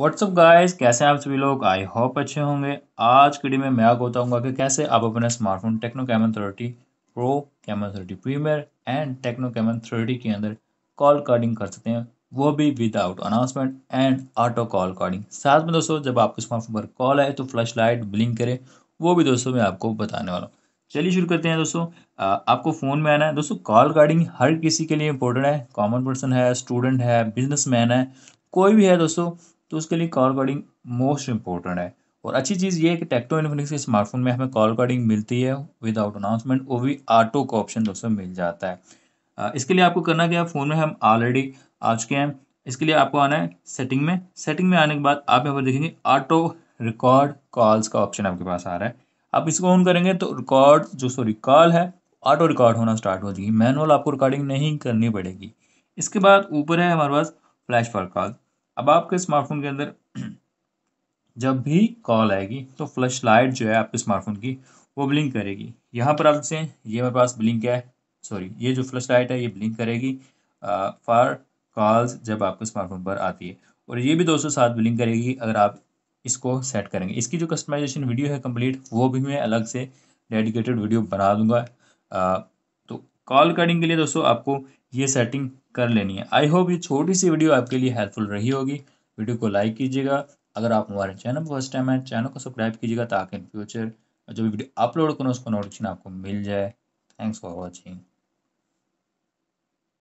WhatsApp guys कैसे आप सभी लोग आई होप अच्छे होंगे आज की डी में मैं आपको बताऊंगा कि कैसे आप अपने smartphone Tecno Camon thirty pro Camon thirty premier and Tecno Camon thirty के अंदर कॉल कॉडिंग कर सकते हैं वो भी without announcement and auto call recording साथ में दोस्तों जब आपके स्मार्टफोन पर कॉल आए तो फ्लैश लाइट ब्लिंक करे वो भी दोस्तों मैं आपको बताने वाला हूँ चलिए शुरू करते हैं दोस्तों आपको फ़ोन में आना है दोस्तों कॉल कार्डिंग हर किसी के लिए इंपॉर्टेंट है कॉमन पर्सन है स्टूडेंट है बिजनेसमैन है कोई भी है दोस्तों तो उसके लिए कॉल रिकॉर्डिंग मोस्ट इंपॉर्टेंट है और अच्छी चीज़ ये है कि टेक्टो इन्फिनिक्स के स्मार्टफोन में हमें कॉल रिकॉर्डिंग मिलती है विदाउट अनाउंसमेंट वो भी ऑटो का ऑप्शन दोस्तों मिल जाता है इसके लिए आपको करना क्या फ़ोन में हम ऑलरेडी आ चुके हैं इसके लिए आपको आना है सेटिंग में सेटिंग में आने के बाद आप यहाँ पर देखेंगे ऑटो रिकॉर्ड कॉल्स का ऑप्शन आपके पास आ रहा है आप इसको ऑन करेंगे तो रिकॉर्ड जो सो रिकॉल है ऑटो रिकॉर्ड होना स्टार्ट हो जाएगी मैनुअल आपको रिकॉर्डिंग नहीं करनी पड़ेगी इसके बाद ऊपर है हमारे पास फ्लैश फॉर कॉल अब आपके स्मार्टफोन के अंदर जब भी कॉल आएगी तो फ्लश लाइट जो है आपके स्मार्टफोन की वो ब्लिंक करेगी यहाँ पर आप जैसे ये मेरे पास ब्लिंक है सॉरी ये जो फ्लश लाइट है ये ब्लिंक करेगी फॉर कॉल्स जब आपके स्मार्टफोन पर आती है और ये भी दोस्तों साथ ब्लिंक करेगी अगर आप इसको सेट करेंगे इसकी जो कस्टमाइजेशन वीडियो है कम्प्लीट वो भी मैं अलग से डेडिकेटेड वीडियो बना दूंगा आ, तो कॉल रिकॉर्डिंग के लिए दोस्तों आपको ये सेटिंग कर लेनी है आई होप ये छोटी सी वीडियो आपके लिए हेल्पफुल रही होगी वीडियो को लाइक कीजिएगा अगर आप हमारे चैनल पर फर्स्ट टाइम है चैनल को सब्सक्राइब कीजिएगा ताकि इन फ्यूचर जो भी वीडियो अपलोड करो उसको नोटिफिकेशन आपको मिल जाए थैंक्स फॉर वॉचिंग